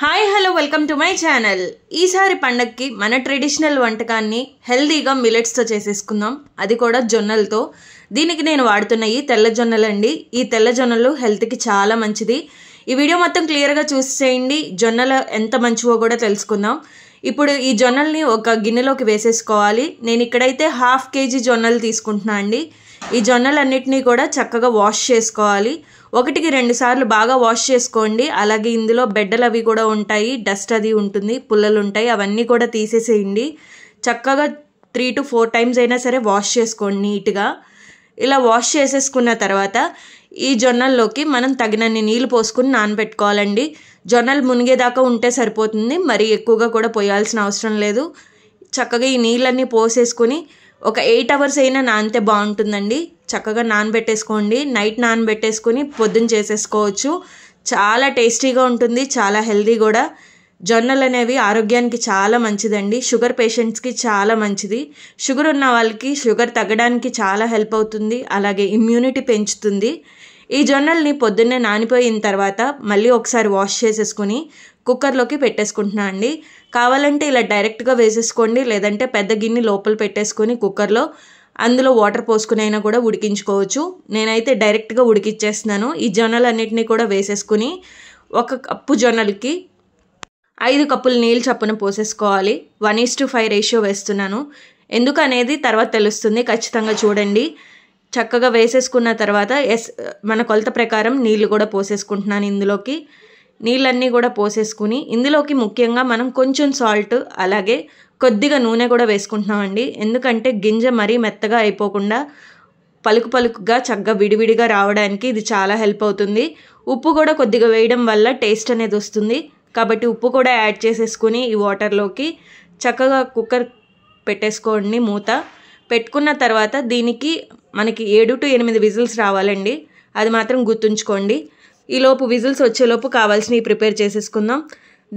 hi hello welcome to my channel ఈసారి పండగకి మన ట్రెడిషనల్ వంటకాన్ని హెల్దీగా మిలెట్స్తో చేసేసుకుందాం అది కూడా జొన్నలతో దీనికి నేను వాడుతున్నాయి తెల్ల జొన్నలు అండి ఈ తెల్ల జొన్నలు హెల్త్కి చాలా మంచిది ఈ వీడియో మొత్తం క్లియర్గా చూసి చేయండి జొన్నలు ఎంత మంచివో కూడా తెలుసుకుందాం ఇప్పుడు ఈ జొన్నల్ని ఒక గిన్నెలోకి వేసేసుకోవాలి నేను ఇక్కడైతే హాఫ్ కేజీ జొన్నలు తీసుకుంటున్నా అండి ఈ జొన్నలన్నిటినీ కూడా చక్కగా వాష్ చేసుకోవాలి ఒకటికి రెండు సార్లు బాగా వాష్ చేసుకోండి అలాగే ఇందులో బెడ్డలు అవి కూడా ఉంటాయి డస్ట్ అది ఉంటుంది పుల్లలు ఉంటాయి అవన్నీ కూడా తీసేసేయండి చక్కగా త్రీ టు ఫోర్ టైమ్స్ అయినా సరే వాష్ చేసుకోండి నీట్గా ఇలా వాష్ చేసేసుకున్న తర్వాత ఈ జొన్నల్లోకి మనం తగినన్ని నీళ్ళు పోసుకుని నానబెట్టుకోవాలండి జొన్నలు మునిగేదాకా ఉంటే సరిపోతుంది మరి ఎక్కువగా కూడా పోయాల్సిన అవసరం లేదు చక్కగా ఈ నీళ్ళన్నీ పోసేసుకుని ఒక ఎయిట్ అవర్స్ అయినా నానితే బాగుంటుందండి చక్కగా నానబెట్టేసుకోండి నైట్ నానబెట్టేసుకొని పొద్దున్న చేసేసుకోవచ్చు చాలా టేస్టీగా ఉంటుంది చాలా హెల్దీ కూడా జొన్నలు అనేవి ఆరోగ్యానికి చాలా మంచిదండి షుగర్ పేషెంట్స్కి చాలా మంచిది షుగర్ ఉన్న వాళ్ళకి షుగర్ తగ్గడానికి చాలా హెల్ప్ అవుతుంది అలాగే ఇమ్యూనిటీ పెంచుతుంది ఈ జొన్నల్ని పొద్దున్నే నానిపోయిన తర్వాత మళ్ళీ ఒకసారి వాష్ చేసేసుకుని కుక్కర్లోకి పెట్టేసుకుంటున్నా అండి కావాలంటే ఇలా డైరెక్ట్గా వేసేసుకోండి లేదంటే పెద్ద గిన్నె లోపల పెట్టేసుకొని కుక్కర్లో అందులో వాటర్ పోసుకునైనా కూడా ఉడికించుకోవచ్చు నేనైతే డైరెక్ట్గా ఉడికిచ్చేస్తున్నాను ఈ జొన్నలన్నిటినీ కూడా వేసేసుకుని ఒక కప్పు జొన్నలకి ఐదు కప్పులు నీళ్ళు చప్పున పోసేసుకోవాలి one is to five ratio వేస్తున్నాను ఎందుకనేది తర్వాత తెలుస్తుంది ఖచ్చితంగా చూడండి చక్కగా వేసేసుకున్న తర్వాత ఎస్ మన కొలత ప్రకారం నీళ్ళు కూడా పోసేసుకుంటున్నాను ఇందులోకి నీళ్ళన్నీ కూడా పోసేసుకుని ఇందులోకి ముఖ్యంగా మనం కొంచెం సాల్ట్ అలాగే కొద్దిగా నూనె కూడా వేసుకుంటున్నామండి ఎందుకంటే గింజ మరీ మెత్తగా అయిపోకుండా పలుకు పలుకుగా చక్కగా విడివిడిగా రావడానికి ఇది చాలా హెల్ప్ అవుతుంది ఉప్పు కూడా కొద్దిగా వేయడం వల్ల టేస్ట్ అనేది వస్తుంది కాబట్టి ఉప్పు కూడా యాడ్ చేసేసుకుని ఈ వాటర్లోకి చక్కగా కుక్కర్ పెట్టేసుకోండి మూత పెట్టుకున్న తర్వాత దీనికి మనకి ఏడు టు ఎనిమిది విజిల్స్ రావాలండి అది మాత్రం గుర్తుంచుకోండి ఈలోపు విజిల్స్ వచ్చేలోపు కావాల్సినవి ప్రిపేర్ చేసేసుకుందాం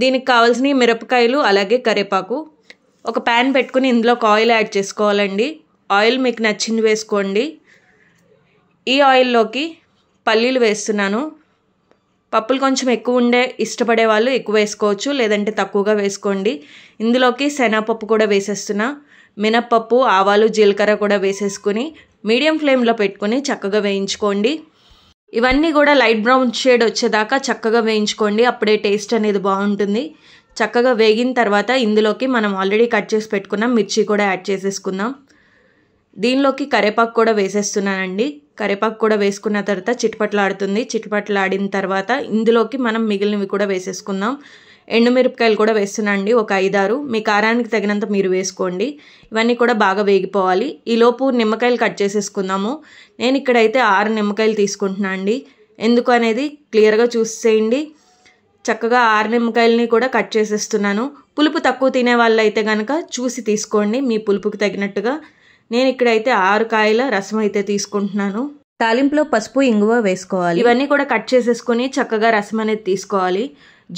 దీనికి కావాల్సినవి మిరపకాయలు అలాగే కరేపాకు ఒక ప్యాన్ పెట్టుకుని ఇందులో ఒక ఆయిల్ యాడ్ చేసుకోవాలండి ఆయిల్ మీకు నచ్చింది వేసుకోండి ఈ ఆయిల్లోకి పల్లీలు వేస్తున్నాను పప్పులు కొంచెం ఎక్కువ ఉండే ఇష్టపడే వాళ్ళు ఎక్కువ వేసుకోవచ్చు లేదంటే తక్కువగా వేసుకోండి ఇందులోకి శనగపప్పు కూడా వేసేస్తున్నాను మినప్పప్పు ఆవాలు జీలకర్ర కూడా వేసేసుకుని మీడియం ఫ్లేమ్లో పెట్టుకుని చక్కగా వేయించుకోండి ఇవన్నీ కూడా లైట్ బ్రౌన్ షేడ్ వచ్చేదాకా చక్కగా వేయించుకోండి అప్పుడే టేస్ట్ అనేది బాగుంటుంది చక్కగా వేగిన తర్వాత ఇందులోకి మనం ఆల్రెడీ కట్ చేసి పెట్టుకున్నాం మిర్చి కూడా యాడ్ చేసేసుకుందాం దీనిలోకి కరేపాకు కూడా వేసేస్తున్నానండి కరేపాకు కూడా వేసుకున్న తర్వాత చిటపట్లాడుతుంది చిటపట్లాడిన తర్వాత ఇందులోకి మనం మిగిలినవి కూడా వేసేసుకుందాం ఎండుమిరపకాయలు కూడా వేస్తున్నాండి ఒక ఐదారు మీ కారానికి తగినంత మీరు వేసుకోండి ఇవన్నీ కూడా బాగా వేగిపోవాలి ఈలోపు నిమ్మకాయలు కట్ చేసేసుకుందాము నేను ఇక్కడైతే ఆరు నిమ్మకాయలు తీసుకుంటున్నా అండి ఎందుకు అనేది క్లియర్గా చూసేయండి చక్కగా ఆరు నిమ్మకాయలని కూడా కట్ చేసేస్తున్నాను పులుపు తక్కువ తినే వాళ్ళు అయితే కనుక చూసి తీసుకోండి మీ పులుపుకి తగినట్టుగా నేను ఇక్కడైతే ఆరు కాయల రసం అయితే తీసుకుంటున్నాను తాలింపులో పసుపు ఇంగువ వేసుకోవాలి ఇవన్నీ కూడా కట్ చేసేసుకొని చక్కగా రసం అనేది తీసుకోవాలి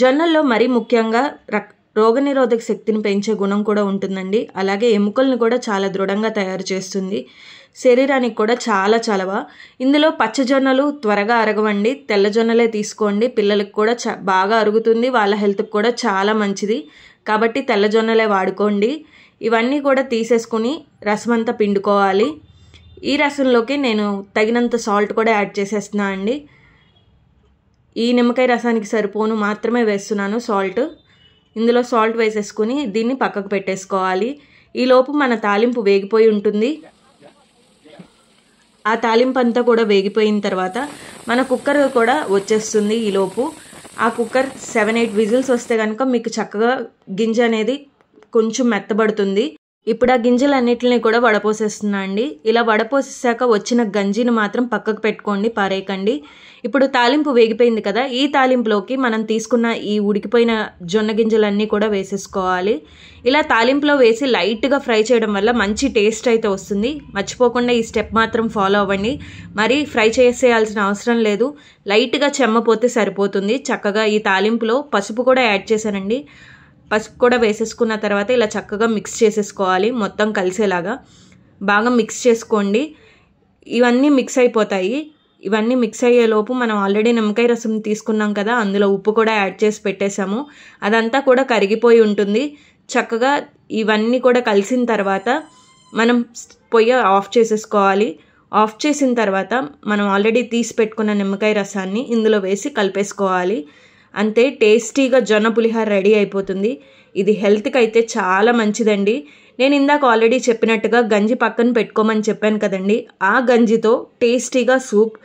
జొన్నల్లో మరీ ముఖ్యంగా రక్ రోగనిరోధక శక్తిని పెంచే గుణం కూడా ఉంటుందండి అలాగే ఎముకలను కూడా చాలా దృఢంగా తయారు చేస్తుంది శరీరానికి కూడా చాలా చలవ ఇందులో పచ్చజొన్నలు త్వరగా అరగవండి తెల్లజొన్నలే తీసుకోండి పిల్లలకు కూడా చ బాగా అరుగుతుంది వాళ్ళ హెల్త్కి కూడా చాలా మంచిది కాబట్టి తెల్లజొన్నలే వాడుకోండి ఇవన్నీ కూడా తీసేసుకుని రసం అంతా పిండుకోవాలి ఈ రసంలోకి నేను తగినంత సాల్ట్ కూడా యాడ్ చేసేస్తున్నా అండి ఈ నిమ్మకాయ రసానికి సరిపోను మాత్రమే వేస్తున్నాను సాల్ట్ ఇందులో సాల్ట్ వేసేసుకుని దీన్ని పక్కకు పెట్టేసుకోవాలి ఈలోపు మన తాలింపు వేగిపోయి ఉంటుంది ఆ తాలింపు అంతా కూడా వేగిపోయిన తర్వాత మన కుక్కర్ కూడా వచ్చేస్తుంది ఈలోపు ఆ కుక్కర్ సెవెన్ ఎయిట్ విజిల్స్ వస్తే కనుక మీకు చక్కగా గింజ అనేది కొంచెం మెత్తబడుతుంది ఇప్పుడు ఆ గింజలన్నిటిని కూడా వడపోసేస్తున్నా అండి ఇలా వడపోసేసాక వచ్చిన గంజిని మాత్రం పక్కకు పెట్టుకోండి పారేయకండి ఇప్పుడు తాలింపు వేగిపోయింది కదా ఈ తాలింపులోకి మనం తీసుకున్న ఈ ఉడికిపోయిన జొన్న గింజలన్నీ కూడా వేసేసుకోవాలి ఇలా తాలింపులో వేసి లైట్గా ఫ్రై చేయడం వల్ల మంచి టేస్ట్ అయితే వస్తుంది మర్చిపోకుండా ఈ స్టెప్ మాత్రం ఫాలో అవ్వండి మరి ఫ్రై చేసేయాల్సిన అవసరం లేదు లైట్గా చెమ్మపోతే సరిపోతుంది చక్కగా ఈ తాలింపులో పసుపు కూడా యాడ్ చేశానండి పసుపు కూడా వేసేసుకున్న తర్వాత ఇలా చక్కగా మిక్స్ చేసేసుకోవాలి మొత్తం కలిసేలాగా బాగా మిక్స్ చేసుకోండి ఇవన్నీ మిక్స్ అయిపోతాయి ఇవన్నీ మిక్స్ అయ్యేలోపు మనం ఆల్రెడీ నిమ్మకాయ రసం తీసుకున్నాం కదా అందులో ఉప్పు కూడా యాడ్ చేసి పెట్టేశాము అదంతా కూడా కరిగిపోయి ఉంటుంది చక్కగా ఇవన్నీ కూడా కలిసిన తర్వాత మనం పొయ్యి ఆఫ్ చేసేసుకోవాలి ఆఫ్ చేసిన తర్వాత మనం ఆల్రెడీ తీసి పెట్టుకున్న నిమ్మకాయ రసాన్ని ఇందులో వేసి కలిపేసుకోవాలి అంతే టేస్టీగా జొన్న పులిహార రెడీ అయిపోతుంది ఇది హెల్త్కి అయితే చాలా మంచిదండి నేను ఇందాక ఆల్రెడీ చెప్పినట్టుగా గంజి పక్కన పెట్టుకోమని చెప్పాను కదండి ఆ గంజితో టేస్టీగా సూప్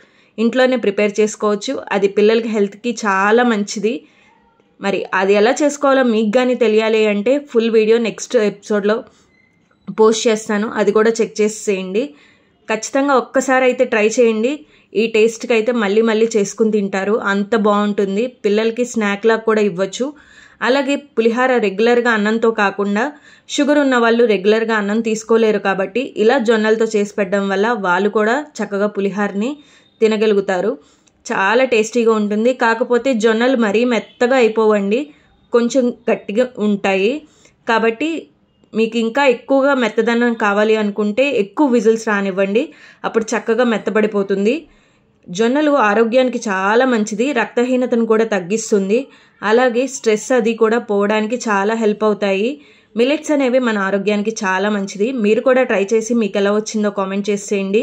ఇంట్లోనే ప్రిపేర్ చేసుకోవచ్చు అది పిల్లలకి హెల్త్కి చాలా మంచిది మరి అది ఎలా చేసుకోవాలో మీకు కానీ తెలియాలి అంటే ఫుల్ వీడియో నెక్స్ట్ ఎపిసోడ్లో పోస్ట్ చేస్తాను అది కూడా చెక్ చేసేయండి ఖచ్చితంగా ఒక్కసారి అయితే ట్రై చేయండి ఈ టేస్ట్కి అయితే మళ్ళీ మళ్ళీ చేసుకుని తింటారు అంత బాగుంటుంది పిల్లలకి స్నాక్లా కూడా ఇవ్వచ్చు అలాగే పులిహార రెగ్యులర్గా అన్నంతో కాకుండా షుగర్ ఉన్న వాళ్ళు రెగ్యులర్గా అన్నం తీసుకోలేరు కాబట్టి ఇలా జొన్నలతో చేసి పెట్టడం వల్ల వాళ్ళు కూడా చక్కగా పులిహారని తినగలుగుతారు చాలా టేస్టీగా ఉంటుంది కాకపోతే జొన్నలు మరీ మెత్తగా అయిపోవండి కొంచెం గట్టిగా ఉంటాయి కాబట్టి మీకు ఇంకా ఎక్కువగా మెత్తదనం కావాలి అనుకుంటే ఎక్కువ విజిల్స్ రానివ్వండి అప్పుడు చక్కగా మెత్తబడిపోతుంది జొన్నలు ఆరోగ్యానికి చాలా మంచిది రక్తహీనతను కూడా తగ్గిస్తుంది అలాగే స్ట్రెస్ అది కూడా పోవడానికి చాలా హెల్ప్ అవుతాయి మిలెట్స్ అనేవి మన ఆరోగ్యానికి చాలా మంచిది మీరు కూడా ట్రై చేసి మీకు ఎలా వచ్చిందో కామెంట్ చేసేయండి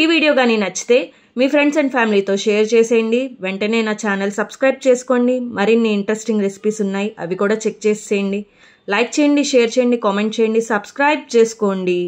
ఈ వీడియో కానీ నచ్చితే మీ ఫ్రెండ్స్ అండ్ ఫ్యామిలీతో షేర్ చేసేయండి వెంటనే నా ఛానల్ సబ్స్క్రైబ్ చేసుకోండి మరిన్ని ఇంట్రెస్టింగ్ రెసిపీస్ ఉన్నాయి అవి కూడా చెక్ చేసేయండి లైక్ చేయండి షేర్ చేయండి కామెంట్ చేయండి సబ్స్క్రైబ్ చేసుకోండి